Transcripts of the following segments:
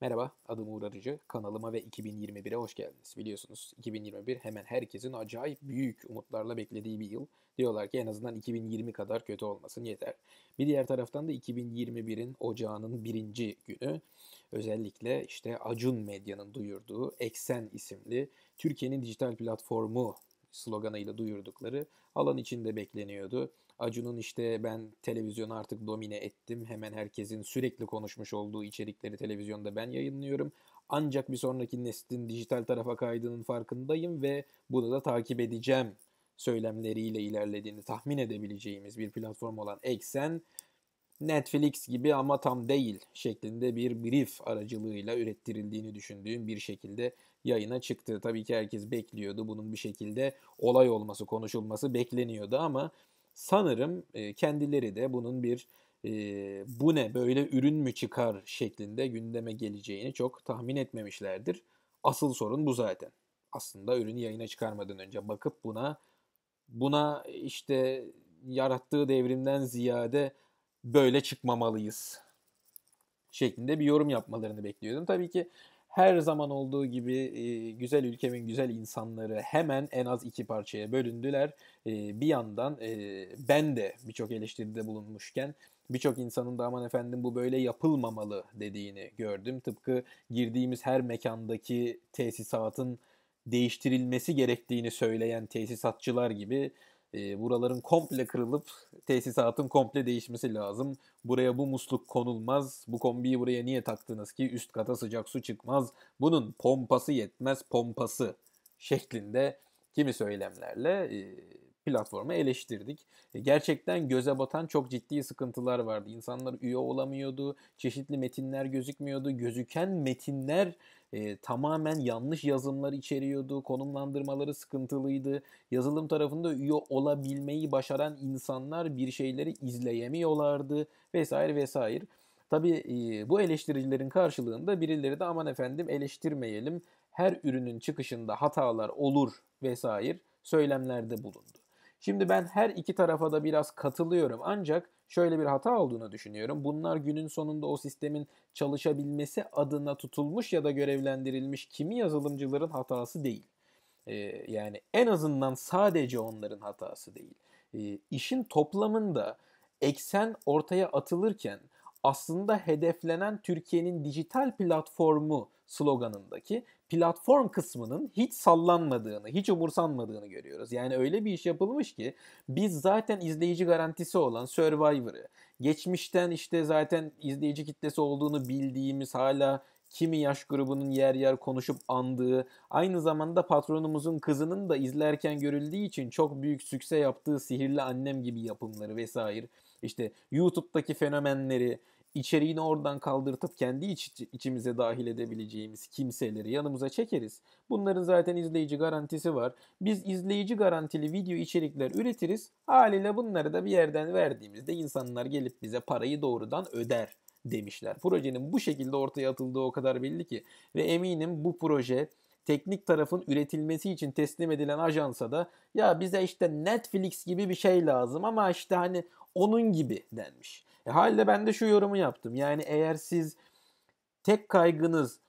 Merhaba, adım Uğur Arıcı. Kanalıma ve 2021'e hoş geldiniz. Biliyorsunuz 2021 hemen herkesin acayip büyük umutlarla beklediği bir yıl. Diyorlar ki en azından 2020 kadar kötü olmasın yeter. Bir diğer taraftan da 2021'in ocağının birinci günü özellikle işte Acun Medya'nın duyurduğu Eksen isimli Türkiye'nin dijital platformu sloganıyla duyurdukları alan içinde bekleniyordu. Acun'un işte ben televizyonu artık domine ettim. Hemen herkesin sürekli konuşmuş olduğu içerikleri televizyonda ben yayınlıyorum. Ancak bir sonraki neslin dijital tarafa kaydının farkındayım ve bunu da takip edeceğim söylemleriyle ilerlediğini tahmin edebileceğimiz bir platform olan Eksen Netflix gibi ama tam değil şeklinde bir brief aracılığıyla ürettirildiğini düşündüğüm bir şekilde yayına çıktı. Tabii ki herkes bekliyordu bunun bir şekilde olay olması, konuşulması bekleniyordu ama sanırım e, kendileri de bunun bir e, bu ne böyle ürün mü çıkar şeklinde gündeme geleceğini çok tahmin etmemişlerdir. Asıl sorun bu zaten. Aslında ürünü yayına çıkarmadan önce bakıp buna buna işte yarattığı devrimden ziyade böyle çıkmamalıyız şeklinde bir yorum yapmalarını bekliyordum. Tabii ki her zaman olduğu gibi güzel ülkemin güzel insanları hemen en az iki parçaya bölündüler. bir yandan ben de birçok eleştiride bulunmuşken birçok insanın da aman efendim bu böyle yapılmamalı dediğini gördüm. Tıpkı girdiğimiz her mekandaki tesisatın değiştirilmesi gerektiğini söyleyen tesisatçılar gibi e, buraların komple kırılıp tesisatın komple değişmesi lazım. Buraya bu musluk konulmaz. Bu kombiyi buraya niye taktınız ki üst kata sıcak su çıkmaz. Bunun pompası yetmez pompası şeklinde kimi söylemlerle e, platformu eleştirdik. E, gerçekten göze batan çok ciddi sıkıntılar vardı. İnsanlar üye olamıyordu, çeşitli metinler gözükmüyordu. Gözüken metinler e, tamamen yanlış yazımlar içeriyordu, konumlandırmaları sıkıntılıydı. Yazılım tarafında üye olabilmeyi başaran insanlar bir şeyleri izleyemiyorlardı vesaire vesaire. Tabii e, bu eleştiricilerin karşılığında birileri de aman efendim eleştirmeyelim, her ürünün çıkışında hatalar olur vesaire söylemlerde bulundu. Şimdi ben her iki tarafa da biraz katılıyorum ancak şöyle bir hata olduğunu düşünüyorum. Bunlar günün sonunda o sistemin çalışabilmesi adına tutulmuş ya da görevlendirilmiş kimi yazılımcıların hatası değil. Ee, yani en azından sadece onların hatası değil. Ee, işin toplamında eksen ortaya atılırken aslında hedeflenen Türkiye'nin dijital platformu sloganındaki platform kısmının hiç sallanmadığını, hiç umursanmadığını görüyoruz. Yani öyle bir iş yapılmış ki biz zaten izleyici garantisi olan Survivor'ı, geçmişten işte zaten izleyici kitlesi olduğunu bildiğimiz hala kimi yaş grubunun yer yer konuşup andığı, aynı zamanda patronumuzun kızının da izlerken görüldüğü için çok büyük sükse yaptığı sihirli annem gibi yapımları vesaire. işte YouTube'daki fenomenleri, içeriğini oradan kaldırtıp kendi iç, içimize dahil edebileceğimiz kimseleri yanımıza çekeriz. Bunların zaten izleyici garantisi var. Biz izleyici garantili video içerikler üretiriz. Haliyle bunları da bir yerden verdiğimizde insanlar gelip bize parayı doğrudan öder demişler. Projenin bu şekilde ortaya atıldığı o kadar belli ki ve eminim bu proje teknik tarafın üretilmesi için teslim edilen ajansa da ya bize işte Netflix gibi bir şey lazım ama işte hani onun gibi denmiş. E, halde ben de şu yorumu yaptım. Yani eğer siz tek kaygınız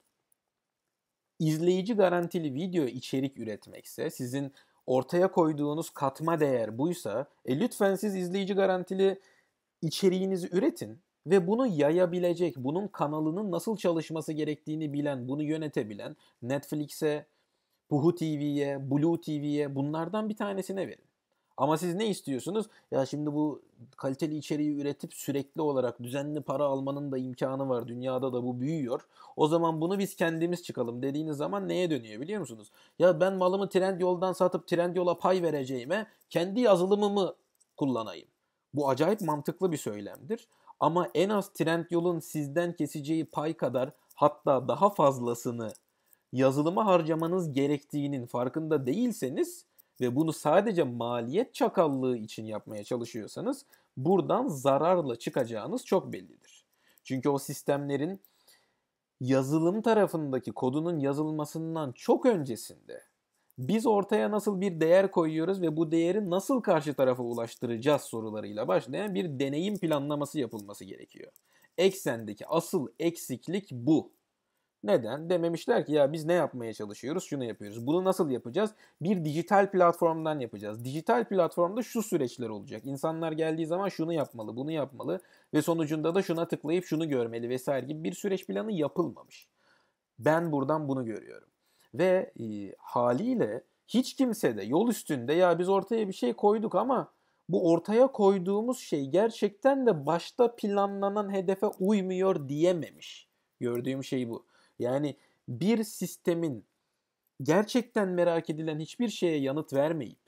izleyici garantili video içerik üretmekse, sizin ortaya koyduğunuz katma değer buysa, e, lütfen siz izleyici garantili içeriğinizi üretin ve bunu yayabilecek, bunun kanalının nasıl çalışması gerektiğini bilen, bunu yönetebilen Netflix'e, Puhu TV'ye, Blue TV'ye bunlardan bir tanesine verin. Ama siz ne istiyorsunuz? Ya şimdi bu kaliteli içeriği üretip sürekli olarak düzenli para almanın da imkanı var. Dünyada da bu büyüyor. O zaman bunu biz kendimiz çıkalım dediğiniz zaman neye dönüyor biliyor musunuz? Ya ben malımı trend yoldan satıp trend yola pay vereceğime kendi yazılımımı kullanayım. Bu acayip mantıklı bir söylemdir. Ama en az trend yolun sizden keseceği pay kadar hatta daha fazlasını yazılıma harcamanız gerektiğinin farkında değilseniz ve bunu sadece maliyet çakallığı için yapmaya çalışıyorsanız buradan zararla çıkacağınız çok bellidir. Çünkü o sistemlerin yazılım tarafındaki kodunun yazılmasından çok öncesinde biz ortaya nasıl bir değer koyuyoruz ve bu değeri nasıl karşı tarafa ulaştıracağız sorularıyla başlayan bir deneyim planlaması yapılması gerekiyor. Eksendeki asıl eksiklik bu. Neden? Dememişler ki ya biz ne yapmaya çalışıyoruz? Şunu yapıyoruz. Bunu nasıl yapacağız? Bir dijital platformdan yapacağız. Dijital platformda şu süreçler olacak. İnsanlar geldiği zaman şunu yapmalı, bunu yapmalı ve sonucunda da şuna tıklayıp şunu görmeli vesaire gibi bir süreç planı yapılmamış. Ben buradan bunu görüyorum. Ve e, haliyle hiç kimse de yol üstünde ya biz ortaya bir şey koyduk ama bu ortaya koyduğumuz şey gerçekten de başta planlanan hedefe uymuyor diyememiş. Gördüğüm şey bu. Yani bir sistemin gerçekten merak edilen hiçbir şeye yanıt vermeyip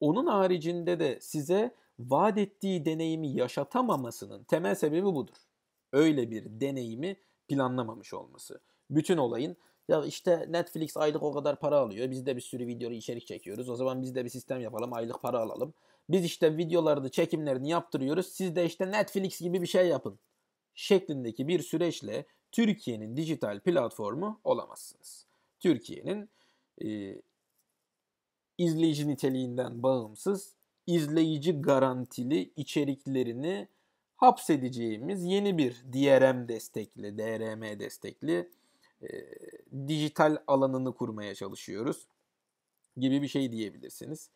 onun haricinde de size vaat ettiği deneyimi yaşatamamasının temel sebebi budur. Öyle bir deneyimi planlamamış olması. Bütün olayın ya işte Netflix aylık o kadar para alıyor. Biz de bir sürü video içerik çekiyoruz. O zaman biz de bir sistem yapalım. Aylık para alalım. Biz işte videolarda çekimlerini yaptırıyoruz. Siz de işte Netflix gibi bir şey yapın. Şeklindeki bir süreçle Türkiye'nin dijital platformu olamazsınız. Türkiye'nin e, izleyici niteliğinden bağımsız, izleyici garantili içeriklerini hapsedeceğimiz yeni bir DRM destekli, DRM destekli e, dijital alanını kurmaya çalışıyoruz gibi bir şey diyebilirsiniz.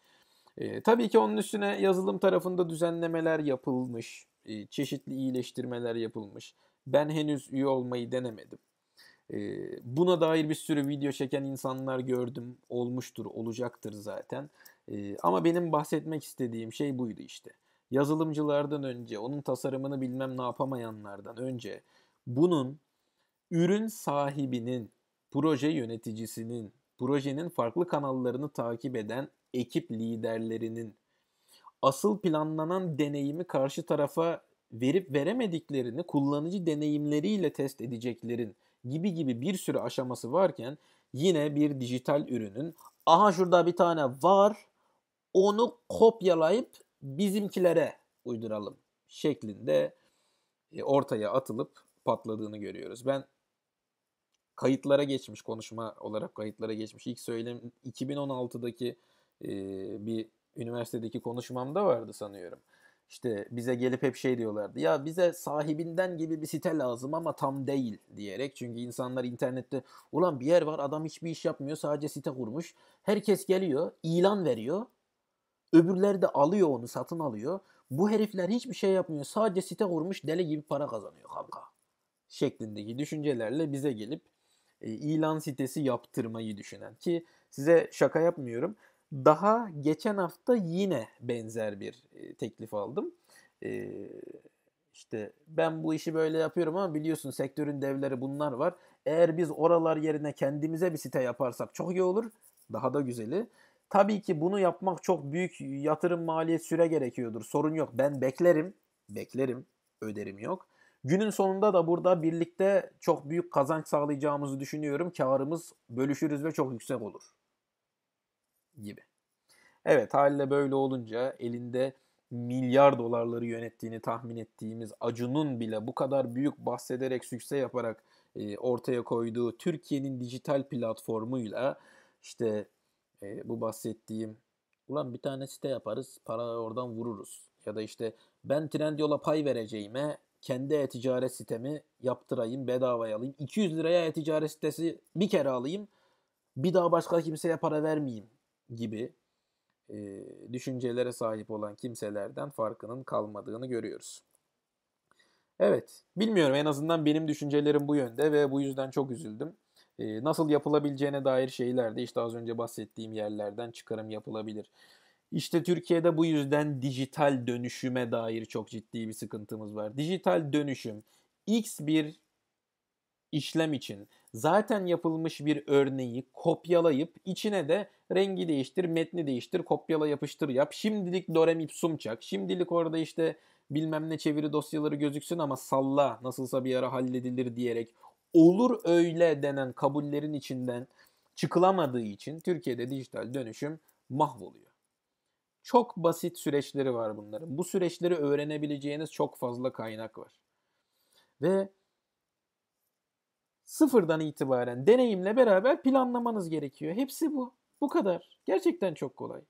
E, tabii ki onun üstüne yazılım tarafında düzenlemeler yapılmış, e, çeşitli iyileştirmeler yapılmış. Ben henüz üye olmayı denemedim. Ee, buna dair bir sürü video çeken insanlar gördüm. Olmuştur, olacaktır zaten. Ee, ama benim bahsetmek istediğim şey buydu işte. Yazılımcılardan önce, onun tasarımını bilmem ne yapamayanlardan önce bunun ürün sahibinin, proje yöneticisinin, projenin farklı kanallarını takip eden ekip liderlerinin asıl planlanan deneyimi karşı tarafa verip veremediklerini kullanıcı deneyimleriyle test edeceklerin gibi gibi bir sürü aşaması varken yine bir dijital ürünün aha şurada bir tane var onu kopyalayıp bizimkilere uyduralım şeklinde e, ortaya atılıp patladığını görüyoruz. Ben kayıtlara geçmiş konuşma olarak kayıtlara geçmiş ilk söylem 2016'daki e, bir üniversitedeki konuşmamda vardı sanıyorum işte bize gelip hep şey diyorlardı. Ya bize sahibinden gibi bir site lazım ama tam değil diyerek. Çünkü insanlar internette ulan bir yer var adam hiçbir iş yapmıyor sadece site kurmuş. Herkes geliyor ilan veriyor. Öbürleri de alıyor onu satın alıyor. Bu herifler hiçbir şey yapmıyor. Sadece site kurmuş deli gibi para kazanıyor kanka. Şeklindeki düşüncelerle bize gelip e, ilan sitesi yaptırmayı düşünen. Ki size şaka yapmıyorum. Daha geçen hafta yine benzer bir teklif aldım. İşte ben bu işi böyle yapıyorum ama biliyorsun sektörün devleri bunlar var. Eğer biz oralar yerine kendimize bir site yaparsak çok iyi olur. Daha da güzeli. Tabii ki bunu yapmak çok büyük yatırım maliyet süre gerekiyordur. Sorun yok. Ben beklerim. Beklerim. Öderim yok. Günün sonunda da burada birlikte çok büyük kazanç sağlayacağımızı düşünüyorum. Karımız bölüşürüz ve çok yüksek olur gibi. Evet haliyle böyle olunca elinde milyar dolarları yönettiğini tahmin ettiğimiz Acun'un bile bu kadar büyük bahsederek sükse yaparak e, ortaya koyduğu Türkiye'nin dijital platformuyla işte e, bu bahsettiğim ulan bir tane site yaparız para oradan vururuz ya da işte ben Trendyol'a pay vereceğime kendi e-ticaret sitemi yaptırayım bedavaya alayım 200 liraya e-ticaret sitesi bir kere alayım bir daha başka kimseye para vermeyeyim gibi e, düşüncelere sahip olan kimselerden farkının kalmadığını görüyoruz. Evet, bilmiyorum en azından benim düşüncelerim bu yönde ve bu yüzden çok üzüldüm. E, nasıl yapılabileceğine dair şeyler de işte az önce bahsettiğim yerlerden çıkarım yapılabilir. İşte Türkiye'de bu yüzden dijital dönüşüme dair çok ciddi bir sıkıntımız var. Dijital dönüşüm X bir işlem için zaten yapılmış bir örneği kopyalayıp içine de rengi değiştir, metni değiştir, kopyala yapıştır yap. Şimdilik dorem ipsum çak. Şimdilik orada işte bilmem ne çeviri dosyaları gözüksün ama salla nasılsa bir ara halledilir diyerek olur öyle denen kabullerin içinden çıkılamadığı için Türkiye'de dijital dönüşüm mahvoluyor. Çok basit süreçleri var bunların. Bu süreçleri öğrenebileceğiniz çok fazla kaynak var. Ve sıfırdan itibaren deneyimle beraber planlamanız gerekiyor. Hepsi bu. Bu kadar. Gerçekten çok kolay.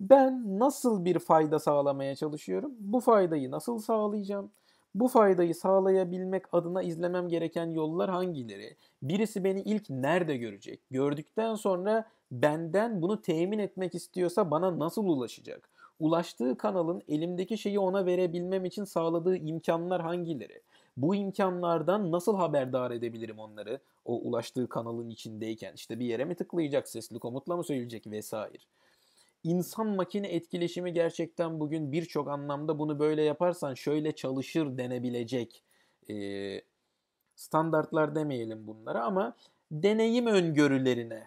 Ben nasıl bir fayda sağlamaya çalışıyorum? Bu faydayı nasıl sağlayacağım? Bu faydayı sağlayabilmek adına izlemem gereken yollar hangileri? Birisi beni ilk nerede görecek? Gördükten sonra benden bunu temin etmek istiyorsa bana nasıl ulaşacak? Ulaştığı kanalın elimdeki şeyi ona verebilmem için sağladığı imkanlar hangileri? bu imkanlardan nasıl haberdar edebilirim onları? O ulaştığı kanalın içindeyken işte bir yere mi tıklayacak, sesli komutla mı söyleyecek vesaire. İnsan makine etkileşimi gerçekten bugün birçok anlamda bunu böyle yaparsan şöyle çalışır denebilecek e, standartlar demeyelim bunlara ama deneyim öngörülerine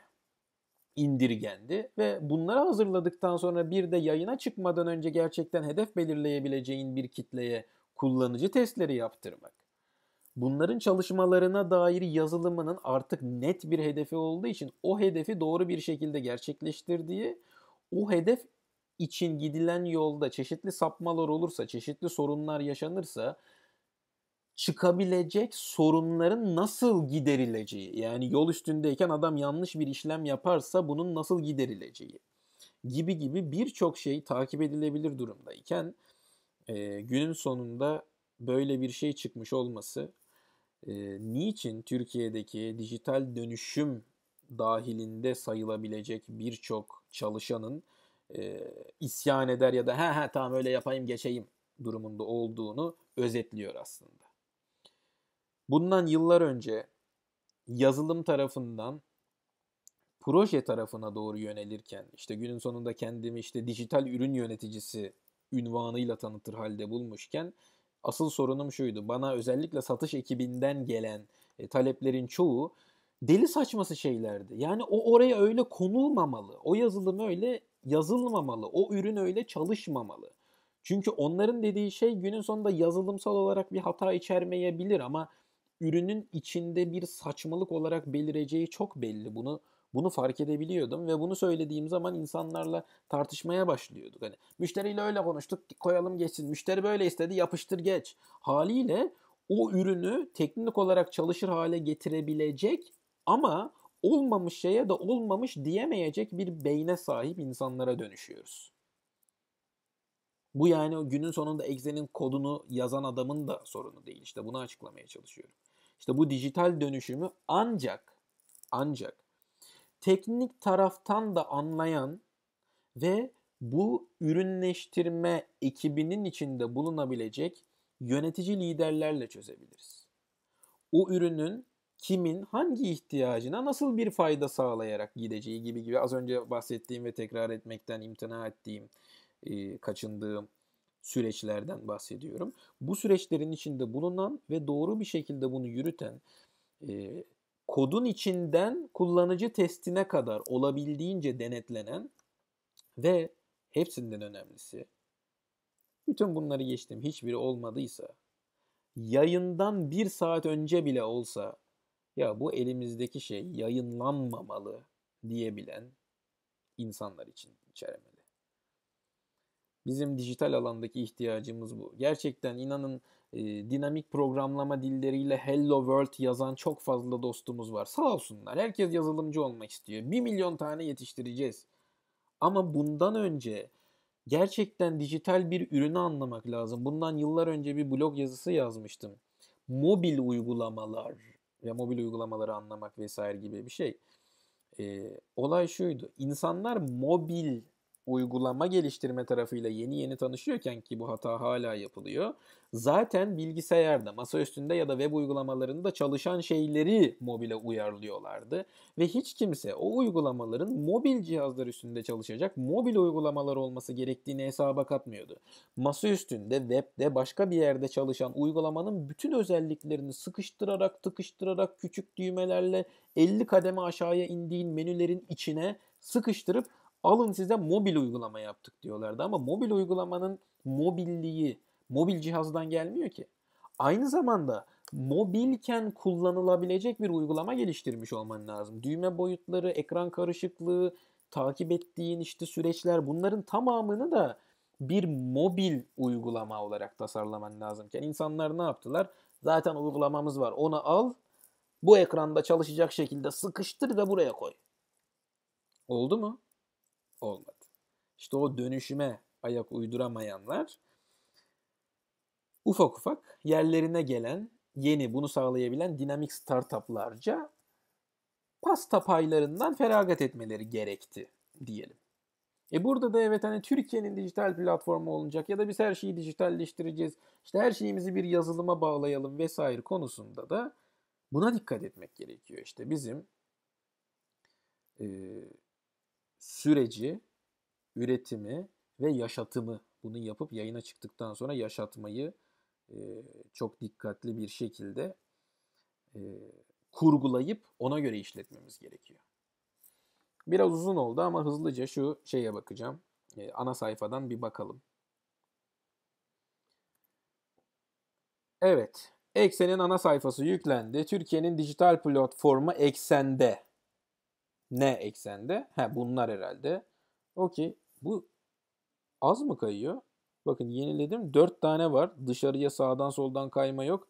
indirgendi ve bunları hazırladıktan sonra bir de yayına çıkmadan önce gerçekten hedef belirleyebileceğin bir kitleye kullanıcı testleri yaptırmak bunların çalışmalarına dair yazılımının artık net bir hedefi olduğu için o hedefi doğru bir şekilde gerçekleştirdiği, o hedef için gidilen yolda çeşitli sapmalar olursa, çeşitli sorunlar yaşanırsa çıkabilecek sorunların nasıl giderileceği, yani yol üstündeyken adam yanlış bir işlem yaparsa bunun nasıl giderileceği gibi gibi birçok şey takip edilebilir durumdayken e, günün sonunda böyle bir şey çıkmış olması e, niçin Türkiye'deki dijital dönüşüm dahilinde sayılabilecek birçok çalışanın e, isyan eder ya da ha ha tamam öyle yapayım geçeyim durumunda olduğunu özetliyor aslında. Bundan yıllar önce yazılım tarafından proje tarafına doğru yönelirken işte günün sonunda kendimi işte dijital ürün yöneticisi ünvanıyla tanıtır halde bulmuşken Asıl sorunum şuydu. Bana özellikle satış ekibinden gelen e, taleplerin çoğu deli saçması şeylerdi. Yani o oraya öyle konulmamalı. O yazılım öyle yazılmamalı. O ürün öyle çalışmamalı. Çünkü onların dediği şey günün sonunda yazılımsal olarak bir hata içermeyebilir ama ürünün içinde bir saçmalık olarak belireceği çok belli. Bunu bunu fark edebiliyordum ve bunu söylediğim zaman insanlarla tartışmaya başlıyorduk. Hani müşteriyle öyle konuştuk koyalım geçsin. Müşteri böyle istedi yapıştır geç. Haliyle o ürünü teknik olarak çalışır hale getirebilecek ama olmamış şeye de olmamış diyemeyecek bir beyne sahip insanlara dönüşüyoruz. Bu yani günün sonunda Excel'in kodunu yazan adamın da sorunu değil. İşte bunu açıklamaya çalışıyorum. İşte bu dijital dönüşümü ancak ancak teknik taraftan da anlayan ve bu ürünleştirme ekibinin içinde bulunabilecek yönetici liderlerle çözebiliriz. O ürünün kimin hangi ihtiyacına nasıl bir fayda sağlayarak gideceği gibi gibi az önce bahsettiğim ve tekrar etmekten imtina ettiğim, e, kaçındığım süreçlerden bahsediyorum. Bu süreçlerin içinde bulunan ve doğru bir şekilde bunu yürüten e, kodun içinden kullanıcı testine kadar olabildiğince denetlenen ve hepsinden önemlisi bütün bunları geçtim hiçbiri olmadıysa yayından bir saat önce bile olsa ya bu elimizdeki şey yayınlanmamalı diyebilen insanlar için içermeli. Bizim dijital alandaki ihtiyacımız bu. Gerçekten inanın e, dinamik programlama dilleriyle Hello World yazan çok fazla dostumuz var. Sağ olsunlar. Herkes yazılımcı olmak istiyor. Bir milyon tane yetiştireceğiz. Ama bundan önce gerçekten dijital bir ürünü anlamak lazım. Bundan yıllar önce bir blog yazısı yazmıştım. Mobil uygulamalar ve mobil uygulamaları anlamak vesaire gibi bir şey. E, olay şuydu. İnsanlar mobil uygulama geliştirme tarafıyla yeni yeni tanışıyorken ki bu hata hala yapılıyor. Zaten bilgisayarda, masa üstünde ya da web uygulamalarında çalışan şeyleri mobile uyarlıyorlardı ve hiç kimse o uygulamaların mobil cihazlar üstünde çalışacak mobil uygulamalar olması gerektiğini hesaba katmıyordu. Masa üstünde, webde, başka bir yerde çalışan uygulamanın bütün özelliklerini sıkıştırarak, tıkıştırarak küçük düğmelerle 50 kademe aşağıya indiğin menülerin içine sıkıştırıp Alın size mobil uygulama yaptık diyorlardı ama mobil uygulamanın mobilliği mobil cihazdan gelmiyor ki. Aynı zamanda mobilken kullanılabilecek bir uygulama geliştirmiş olman lazım. Düğme boyutları, ekran karışıklığı, takip ettiğin işte süreçler bunların tamamını da bir mobil uygulama olarak tasarlaman lazımken insanlar ne yaptılar? Zaten uygulamamız var. Onu al, bu ekranda çalışacak şekilde sıkıştır da buraya koy. Oldu mu? olmadı. İşte o dönüşüme ayak uyduramayanlar ufak ufak yerlerine gelen yeni bunu sağlayabilen dinamik startuplarca pasta paylarından feragat etmeleri gerekti diyelim. E burada da evet hani Türkiye'nin dijital platformu olacak ya da biz her şeyi dijitalleştireceğiz. İşte her şeyimizi bir yazılıma bağlayalım vesaire konusunda da buna dikkat etmek gerekiyor. işte bizim süreci, üretimi ve yaşatımı bunu yapıp yayına çıktıktan sonra yaşatmayı çok dikkatli bir şekilde kurgulayıp ona göre işletmemiz gerekiyor. Biraz uzun oldu ama hızlıca şu şeye bakacağım. ana sayfadan bir bakalım. Evet, Eksen'in ana sayfası yüklendi. Türkiye'nin dijital platformu Eksen'de ne eksende? Ha bunlar herhalde. Okey. Bu az mı kayıyor? Bakın yeniledim. 4 tane var. Dışarıya sağdan soldan kayma yok.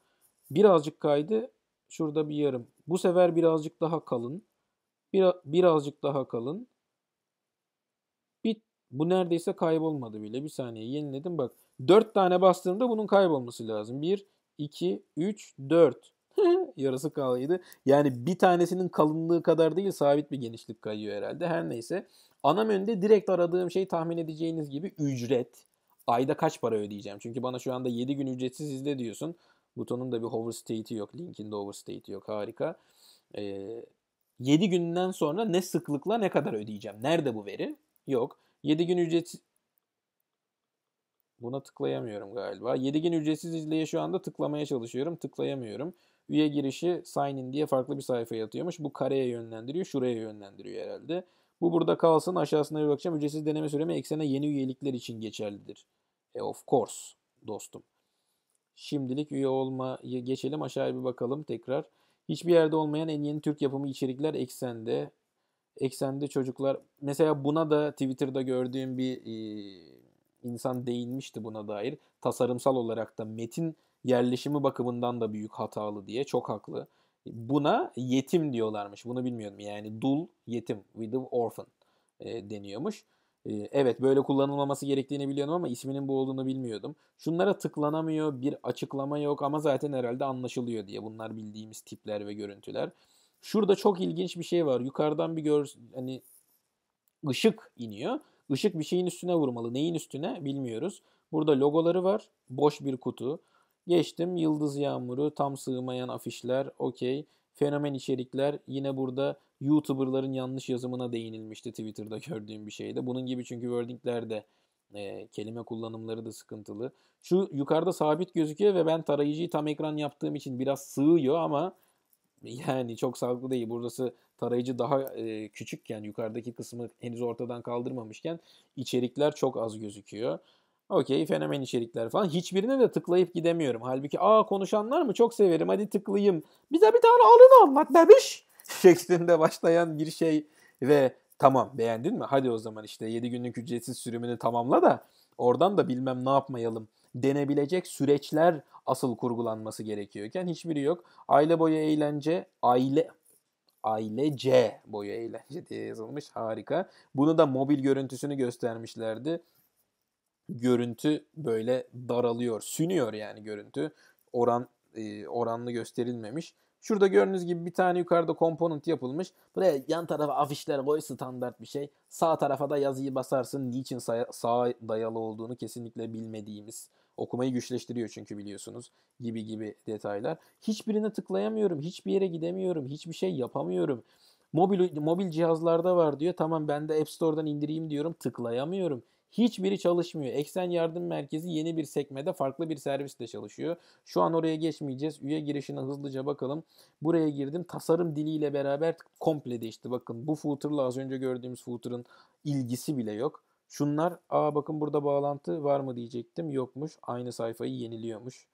Birazcık kaydı. Şurada bir yarım. Bu sefer birazcık daha kalın. Bir, birazcık daha kalın. Bir, bu neredeyse kaybolmadı bile. Bir saniye yeniledim. Bak 4 tane bastığımda bunun kaybolması lazım. 1, 2, 3, 4. yarısı kaydı. Yani bir tanesinin kalınlığı kadar değil sabit bir genişlik kayıyor herhalde. Her neyse. Ana menüde direkt aradığım şey tahmin edeceğiniz gibi ücret. Ayda kaç para ödeyeceğim? Çünkü bana şu anda 7 gün ücretsiz izle diyorsun. Butonun da bir hover state'i yok. Linkin de hover state'i yok. Harika. Ee, 7 günden sonra ne sıklıkla ne kadar ödeyeceğim? Nerede bu veri? Yok. 7 gün ücretsiz Buna tıklayamıyorum galiba. 7 gün ücretsiz izleye şu anda tıklamaya çalışıyorum. Tıklayamıyorum. Üye girişi sign in diye farklı bir sayfaya atıyormuş. Bu kareye yönlendiriyor, şuraya yönlendiriyor herhalde. Bu burada kalsın aşağısına bir bakacağım. Ücretsiz deneme süremi eksene yeni üyelikler için geçerlidir. E of course dostum. Şimdilik üye olmayı geçelim aşağıya bir bakalım tekrar. Hiçbir yerde olmayan en yeni Türk yapımı içerikler eksende. Eksende çocuklar mesela buna da Twitter'da gördüğüm bir e, insan değinmişti buna dair. Tasarımsal olarak da metin yerleşimi bakımından da büyük hatalı diye çok haklı. Buna yetim diyorlarmış. Bunu bilmiyordum. Yani dul yetim, widow orphan e, deniyormuş. E, evet böyle kullanılmaması gerektiğini biliyorum ama isminin bu olduğunu bilmiyordum. Şunlara tıklanamıyor, bir açıklama yok ama zaten herhalde anlaşılıyor diye. Bunlar bildiğimiz tipler ve görüntüler. Şurada çok ilginç bir şey var. Yukarıdan bir gör hani ışık iniyor. Işık bir şeyin üstüne vurmalı. Neyin üstüne bilmiyoruz. Burada logoları var. Boş bir kutu. Geçtim Yıldız Yağmuru, tam sığmayan afişler, okey. Fenomen içerikler yine burada YouTuber'ların yanlış yazımına değinilmişti Twitter'da gördüğüm bir şeyde. Bunun gibi çünkü wordingler de e, kelime kullanımları da sıkıntılı. Şu yukarıda sabit gözüküyor ve ben tarayıcıyı tam ekran yaptığım için biraz sığıyor ama yani çok sağlıklı değil. Buradası tarayıcı daha e, küçükken yukarıdaki kısmı henüz ortadan kaldırmamışken içerikler çok az gözüküyor. Okey fenomen içerikler falan. Hiçbirine de tıklayıp gidemiyorum. Halbuki aa konuşanlar mı çok severim hadi tıklayayım. Bize bir tane alın anlat demiş. Şeklinde başlayan bir şey ve tamam beğendin mi? Hadi o zaman işte 7 günlük ücretsiz sürümünü tamamla da oradan da bilmem ne yapmayalım denebilecek süreçler asıl kurgulanması gerekiyorken hiçbiri yok. Aile boyu eğlence, aile ailece boyu eğlence diye yazılmış. Harika. Bunu da mobil görüntüsünü göstermişlerdi görüntü böyle daralıyor. Sünüyor yani görüntü. Oran e, oranlı gösterilmemiş. Şurada gördüğünüz gibi bir tane yukarıda komponent yapılmış. Buraya yan tarafa afişler koy standart bir şey. Sağ tarafa da yazıyı basarsın. Niçin sağ dayalı olduğunu kesinlikle bilmediğimiz. Okumayı güçleştiriyor çünkü biliyorsunuz gibi gibi detaylar. Hiçbirine tıklayamıyorum, hiçbir yere gidemiyorum, hiçbir şey yapamıyorum. Mobil, mobil cihazlarda var diyor. Tamam ben de App Store'dan indireyim diyorum. Tıklayamıyorum. Hiçbiri çalışmıyor. Eksen Yardım Merkezi yeni bir sekmede farklı bir servisle çalışıyor. Şu an oraya geçmeyeceğiz. Üye girişine hızlıca bakalım. Buraya girdim. Tasarım diliyle beraber komple değişti. Bakın bu footer'la az önce gördüğümüz footer'ın ilgisi bile yok. Şunlar, aa bakın burada bağlantı var mı diyecektim. Yokmuş. Aynı sayfayı yeniliyormuş.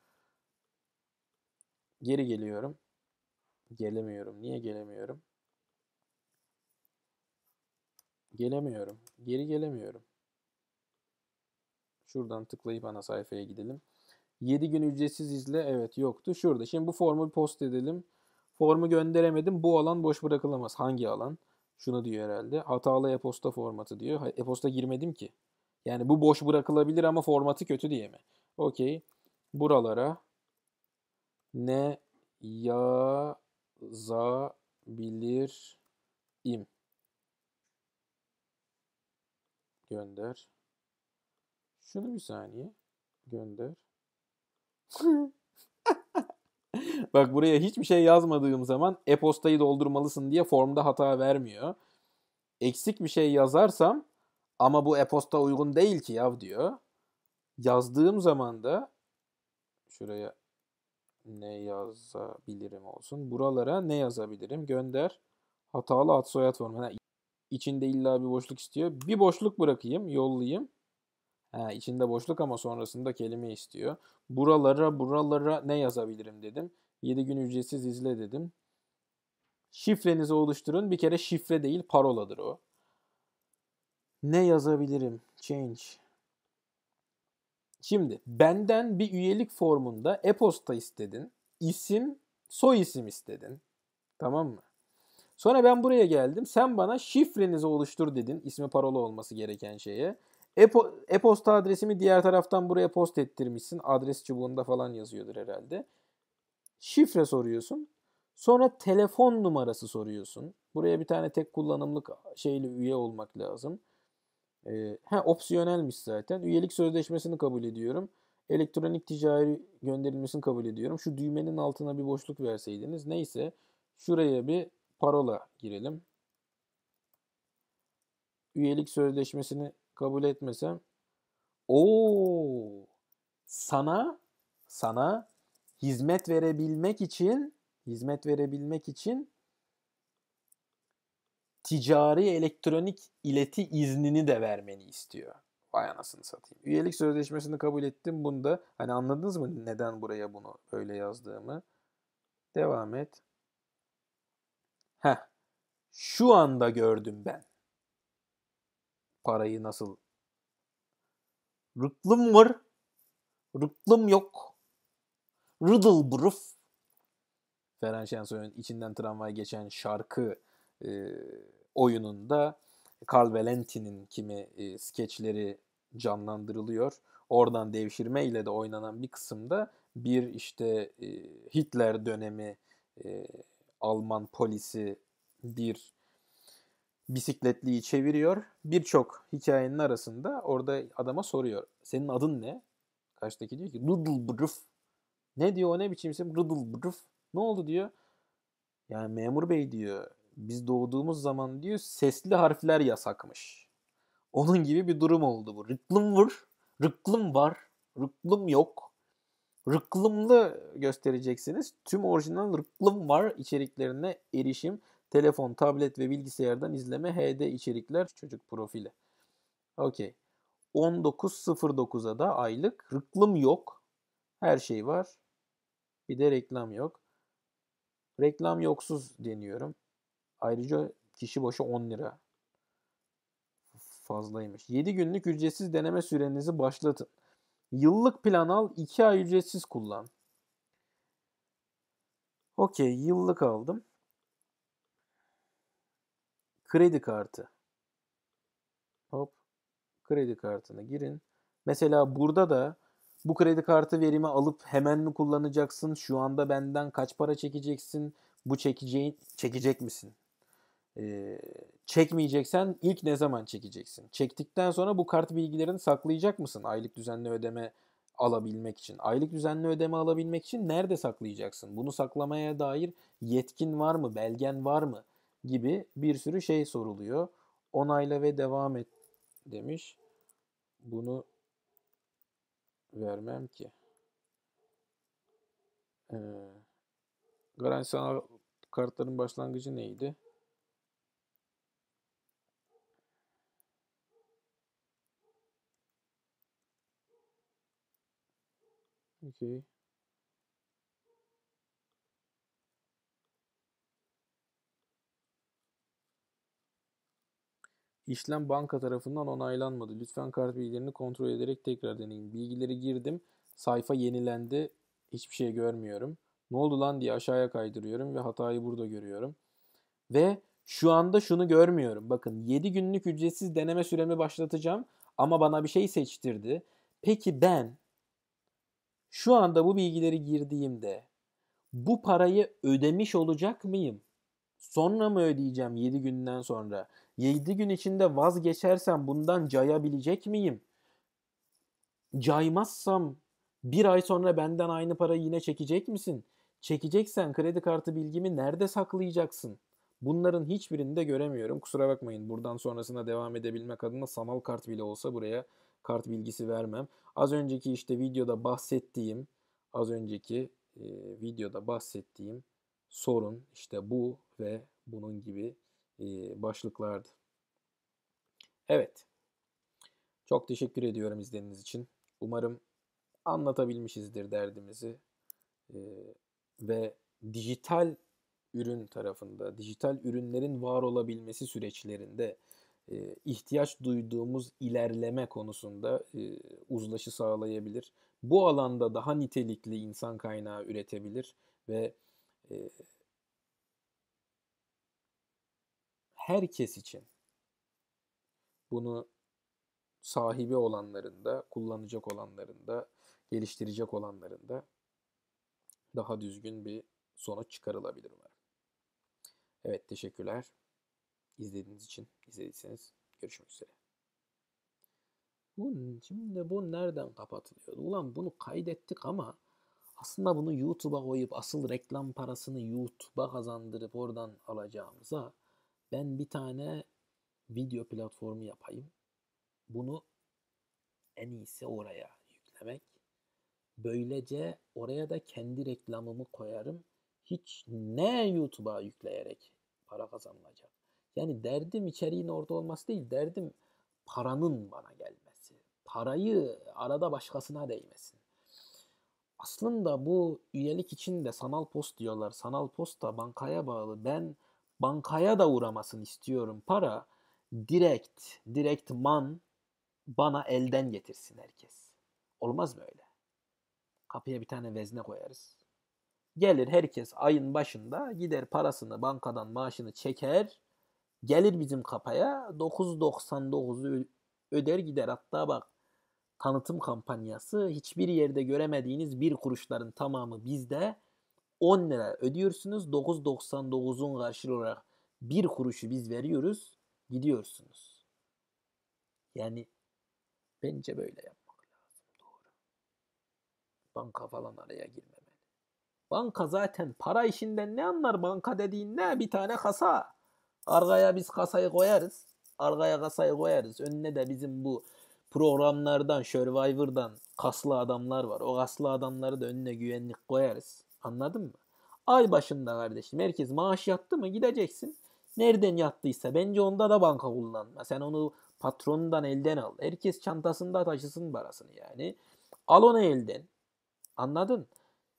Geri geliyorum. Gelemiyorum. Niye gelemiyorum? Gelemiyorum. Geri gelemiyorum. Şuradan tıklayıp ana sayfaya gidelim. 7 gün ücretsiz izle. Evet yoktu. Şurada. Şimdi bu formu post edelim. Formu gönderemedim. Bu alan boş bırakılamaz. Hangi alan? Şunu diyor herhalde. Hatalı e-posta formatı diyor. E-posta girmedim ki. Yani bu boş bırakılabilir ama formatı kötü diye mi? Okey. Buralara ne yazabilirim? Gönder. Şunu bir saniye. Gönder. Bak buraya hiçbir şey yazmadığım zaman e-postayı doldurmalısın diye formda hata vermiyor. Eksik bir şey yazarsam ama bu e-posta uygun değil ki yav diyor. Yazdığım zaman da şuraya ne yazabilirim olsun. Buralara ne yazabilirim? Gönder. Hatalı ad soyad formu. İçinde illa bir boşluk istiyor. Bir boşluk bırakayım, yollayayım. Ee, içinde boşluk ama sonrasında kelime istiyor. Buralara buralara ne yazabilirim dedim. 7 gün ücretsiz izle dedim. Şifrenizi oluşturun. Bir kere şifre değil paroladır o. Ne yazabilirim? Change. Şimdi benden bir üyelik formunda e-posta istedin. İsim, soy isim istedin. Tamam mı? Sonra ben buraya geldim. Sen bana şifrenizi oluştur dedin. İsmi parola olması gereken şeye. E-posta adresimi diğer taraftan buraya post ettirmişsin. Adres çubuğunda falan yazıyordur herhalde. Şifre soruyorsun. Sonra telefon numarası soruyorsun. Buraya bir tane tek kullanımlık şeyli üye olmak lazım. Ee, he, opsiyonelmiş zaten. Üyelik sözleşmesini kabul ediyorum. Elektronik ticari gönderilmesini kabul ediyorum. Şu düğmenin altına bir boşluk verseydiniz. Neyse. Şuraya bir parola girelim. Üyelik sözleşmesini kabul etmesem. Oo! Sana sana hizmet verebilmek için hizmet verebilmek için ticari elektronik ileti iznini de vermeni istiyor. Vay anasını satayım. Üyelik sözleşmesini kabul ettim. Bunda hani anladınız mı neden buraya bunu böyle yazdığımı? Devam et. Heh. Şu anda gördüm ben parayı nasıl? Rıklım var. Rıklım yok. Rıdılbruf. Ferhan Şensoy'un içinden tramvay geçen şarkı e, oyununda Carl Valenti'nin kimi e, skeçleri canlandırılıyor. Oradan devşirme ile de oynanan bir kısımda bir işte e, Hitler dönemi e, Alman polisi bir Bisikletliği çeviriyor. Birçok hikayenin arasında orada adama soruyor. Senin adın ne? Karşıdaki diyor ki Rıdılbrıf. Ne diyor o ne biçim isim? Rıdılbrıf. Ne oldu diyor. Yani memur bey diyor. Biz doğduğumuz zaman diyor sesli harfler yasakmış. Onun gibi bir durum oldu bu. Rıklım vur. Rıklım var. Rıklım yok. Rıklımlı göstereceksiniz. Tüm orijinal rıklım var içeriklerine erişim Telefon, tablet ve bilgisayardan izleme HD içerikler çocuk profili. Okey. 19.09'a da aylık. Rıklım yok. Her şey var. Bir de reklam yok. Reklam yoksuz deniyorum. Ayrıca kişi başı 10 lira fazlaymış. 7 günlük ücretsiz deneme sürenizi başlatın. Yıllık plan al, 2 ay ücretsiz kullan. Okey, yıllık aldım. Kredi kartı. Hop. Kredi kartını girin. Mesela burada da bu kredi kartı verimi alıp hemen mi kullanacaksın? Şu anda benden kaç para çekeceksin? Bu çekeceğin çekecek misin? Ee, çekmeyeceksen ilk ne zaman çekeceksin? Çektikten sonra bu kart bilgilerini saklayacak mısın? Aylık düzenli ödeme alabilmek için. Aylık düzenli ödeme alabilmek için nerede saklayacaksın? Bunu saklamaya dair yetkin var mı? Belgen var mı? gibi bir sürü şey soruluyor. Onayla ve devam et demiş. Bunu vermem ki. Ee, garanti sanal kartların başlangıcı neydi? Okay. İşlem banka tarafından onaylanmadı. Lütfen kart bilgilerini kontrol ederek tekrar deneyin. Bilgileri girdim. Sayfa yenilendi. Hiçbir şey görmüyorum. Ne oldu lan diye aşağıya kaydırıyorum ve hatayı burada görüyorum. Ve şu anda şunu görmüyorum. Bakın 7 günlük ücretsiz deneme süremi başlatacağım ama bana bir şey seçtirdi. Peki ben şu anda bu bilgileri girdiğimde bu parayı ödemiş olacak mıyım? Sonra mı ödeyeceğim 7 günden sonra? 7 gün içinde vazgeçersem bundan cayabilecek miyim? Caymazsam bir ay sonra benden aynı parayı yine çekecek misin? Çekeceksen kredi kartı bilgimi nerede saklayacaksın? Bunların hiçbirini de göremiyorum. Kusura bakmayın buradan sonrasına devam edebilmek adına sanal kart bile olsa buraya kart bilgisi vermem. Az önceki işte videoda bahsettiğim, az önceki e, videoda bahsettiğim sorun işte bu ve bunun gibi başlıklardı. Evet. Çok teşekkür ediyorum izlediğiniz için. Umarım anlatabilmişizdir derdimizi. Ve dijital ürün tarafında, dijital ürünlerin var olabilmesi süreçlerinde ihtiyaç duyduğumuz ilerleme konusunda uzlaşı sağlayabilir. Bu alanda daha nitelikli insan kaynağı üretebilir ve herkes için bunu sahibi olanlarında, kullanacak olanlarında, geliştirecek olanlarında daha düzgün bir sonuç çıkarılabilir umarım. Evet teşekkürler. İzlediğiniz için, izlediyseniz görüşmek üzere. Bu, şimdi bu nereden kapatılıyordu? Ulan bunu kaydettik ama aslında bunu YouTube'a koyup asıl reklam parasını YouTube'a kazandırıp oradan alacağımıza ben bir tane video platformu yapayım. Bunu en iyisi oraya yüklemek. Böylece oraya da kendi reklamımı koyarım. Hiç ne YouTube'a yükleyerek para kazanılacak. Yani derdim içeriğin orada olması değil, derdim paranın bana gelmesi. Parayı arada başkasına değmesin. Aslında bu üyelik için de sanal post diyorlar. Sanal post da bankaya bağlı. Ben bankaya da uğramasın istiyorum para direkt direkt man bana elden getirsin herkes. Olmaz mı öyle? Kapıya bir tane vezne koyarız. Gelir herkes ayın başında gider parasını bankadan maaşını çeker. Gelir bizim kapaya 9.99'u öder gider. Hatta bak tanıtım kampanyası hiçbir yerde göremediğiniz bir kuruşların tamamı bizde 10 lira ödüyorsunuz. 9.99'un karşılığı olarak 1 kuruşu biz veriyoruz. Gidiyorsunuz. Yani bence böyle yapmak lazım. Doğru. Banka falan araya girmemeli. Banka zaten para işinden ne anlar banka dediğin ne? Bir tane kasa. Arkaya biz kasayı koyarız. Arkaya kasayı koyarız. Önüne de bizim bu programlardan, Survivor'dan kaslı adamlar var. O kaslı adamları da önüne güvenlik koyarız. Anladın mı? Ay başında kardeşim herkes maaş yattı mı gideceksin. Nereden yattıysa bence onda da banka kullanma. Sen onu patronundan elden al. Herkes çantasında taşısın parasını yani. Al onu elden. Anladın?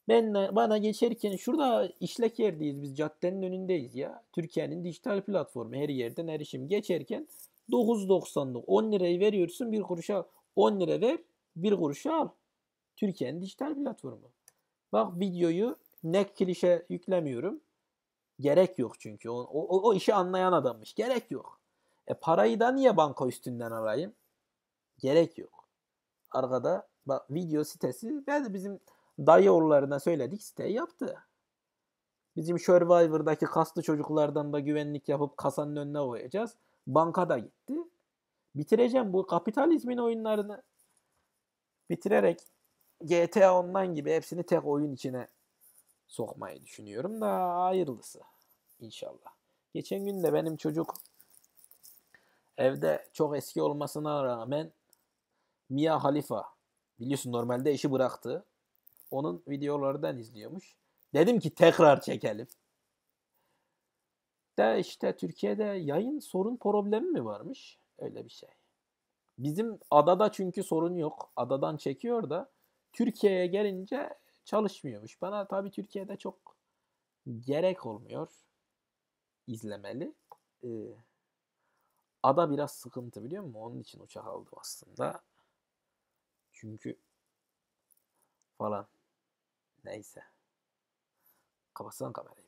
Ben bana geçerken şurada işlek yerdeyiz biz caddenin önündeyiz ya. Türkiye'nin dijital platformu her yerden erişim geçerken 9.99 10 lirayı veriyorsun bir kuruşa 10 lira ver bir kuruşa al. Türkiye'nin dijital platformu. Bak videoyu Nekkiliş'e yüklemiyorum. Gerek yok çünkü. O, o, o işi anlayan adammış. Gerek yok. E parayı da niye banka üstünden alayım? Gerek yok. Arkada bak video sitesi ben de bizim dayı oğullarına söyledik siteyi yaptı. Bizim Survivor'daki kaslı çocuklardan da güvenlik yapıp kasanın önüne koyacağız. Banka da gitti. Bitireceğim bu kapitalizmin oyunlarını. Bitirerek GTA Online gibi hepsini tek oyun içine sokmayı düşünüyorum da hayırlısı inşallah. Geçen gün de benim çocuk evde çok eski olmasına rağmen Mia Halifa biliyorsun normalde işi bıraktı. Onun videolarından izliyormuş. Dedim ki tekrar çekelim. De işte Türkiye'de yayın sorun problemi mi varmış? Öyle bir şey. Bizim adada çünkü sorun yok. Adadan çekiyor da Türkiye'ye gelince çalışmıyormuş. Bana tabii Türkiye'de çok gerek olmuyor izlemeli. Ee, ada biraz sıkıntı biliyor musun? Onun için uçak aldım aslında. Çünkü falan. Neyse. Kapatsana kamerayı.